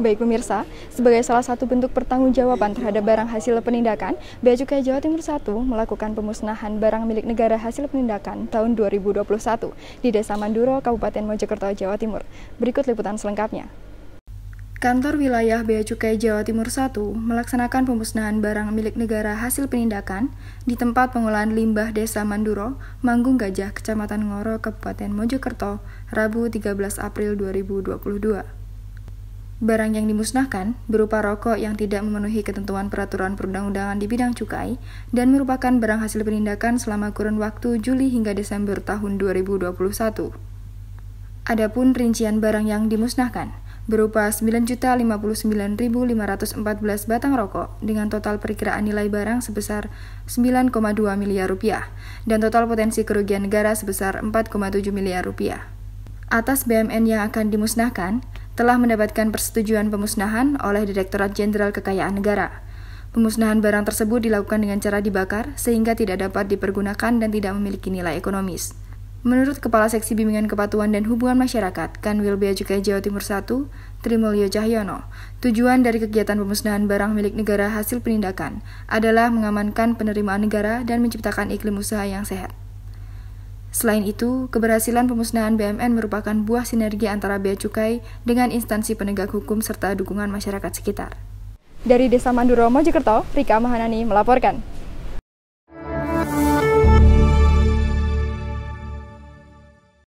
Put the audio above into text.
Baik pemirsa, sebagai salah satu bentuk pertanggungjawaban terhadap barang hasil penindakan, Bea Cukai Jawa Timur 1 melakukan pemusnahan barang milik negara hasil penindakan tahun 2021 di Desa Manduro, Kabupaten Mojokerto, Jawa Timur. Berikut liputan selengkapnya. Kantor Wilayah Bea Cukai Jawa Timur 1 melaksanakan pemusnahan barang milik negara hasil penindakan di tempat pengolahan limbah Desa Manduro, Manggung Gajah, Kecamatan Ngoro, Kabupaten Mojokerto, Rabu 13 April 2022. Barang yang dimusnahkan berupa rokok yang tidak memenuhi ketentuan peraturan perundang-undangan di bidang cukai dan merupakan barang hasil penindakan selama kurun waktu Juli hingga Desember tahun 2021. Adapun rincian barang yang dimusnahkan, berupa 9.059.514 batang rokok dengan total perkiraan nilai barang sebesar 9,2 miliar rupiah dan total potensi kerugian negara sebesar 4,7 miliar rupiah. Atas BMN yang akan dimusnahkan, telah mendapatkan persetujuan pemusnahan oleh Direktorat Jenderal Kekayaan Negara. Pemusnahan barang tersebut dilakukan dengan cara dibakar sehingga tidak dapat dipergunakan dan tidak memiliki nilai ekonomis. Menurut Kepala Seksi Bimbingan Kepatuhan dan Hubungan Masyarakat Kanwil Bea Cukai Jawa Timur 1, Trimulyo Cahyono, tujuan dari kegiatan pemusnahan barang milik negara hasil penindakan adalah mengamankan penerimaan negara dan menciptakan iklim usaha yang sehat. Selain itu, keberhasilan pemusnahan BMN merupakan buah sinergi antara Bea Cukai dengan instansi penegak hukum serta dukungan masyarakat sekitar. Dari Desa Manduromo, Mojokerto, Rika Mahanani melaporkan.